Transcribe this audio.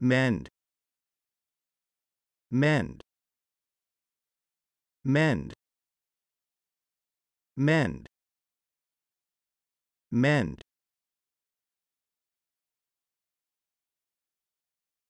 mend mend mend mend mend